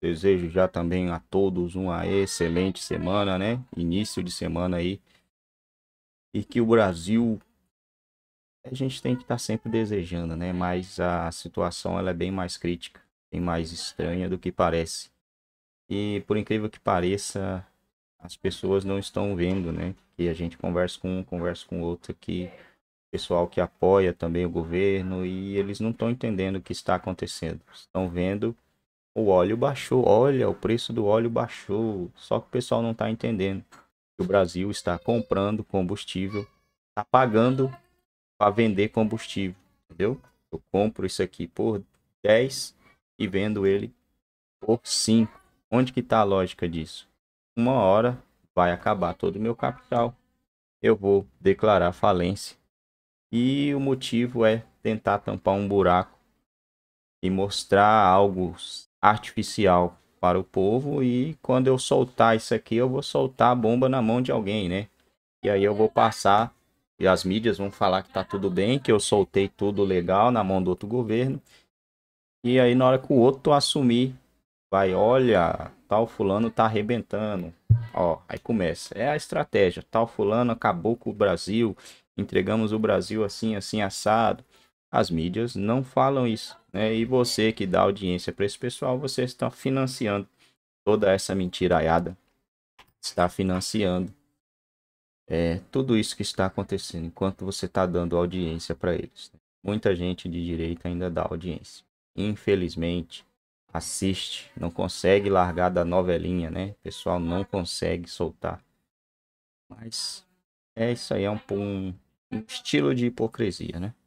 Desejo já também a todos uma excelente semana, né? Início de semana aí. E que o Brasil a gente tem que estar tá sempre desejando, né? Mas a situação ela é bem mais crítica, bem mais estranha do que parece. E por incrível que pareça, as pessoas não estão vendo, né? Que a gente conversa com um, conversa com outro aqui pessoal que apoia também o governo e eles não estão entendendo o que está acontecendo. Estão vendo o óleo baixou. Olha, o preço do óleo baixou. Só que o pessoal não está entendendo. O Brasil está comprando combustível, está pagando para vender combustível, entendeu? Eu compro isso aqui por 10 e vendo ele por 5. Onde que está a lógica disso? Uma hora vai acabar todo o meu capital. Eu vou declarar falência. E o motivo é tentar tampar um buraco e mostrar algo artificial para o povo e quando eu soltar isso aqui, eu vou soltar a bomba na mão de alguém, né? E aí eu vou passar e as mídias vão falar que tá tudo bem, que eu soltei tudo legal na mão do outro governo. E aí na hora que o outro assumir, vai, olha, tal fulano tá arrebentando. Ó, aí começa. É a estratégia. Tal fulano acabou com o Brasil, entregamos o Brasil assim, assim assado. As mídias não falam isso. Né? E você que dá audiência para esse pessoal, você está financiando toda essa mentiraiada. Está financiando é, tudo isso que está acontecendo enquanto você está dando audiência para eles. Né? Muita gente de direita ainda dá audiência. Infelizmente, assiste, não consegue largar da novelinha, né? O pessoal não consegue soltar. Mas é isso aí, é um, um estilo de hipocrisia, né?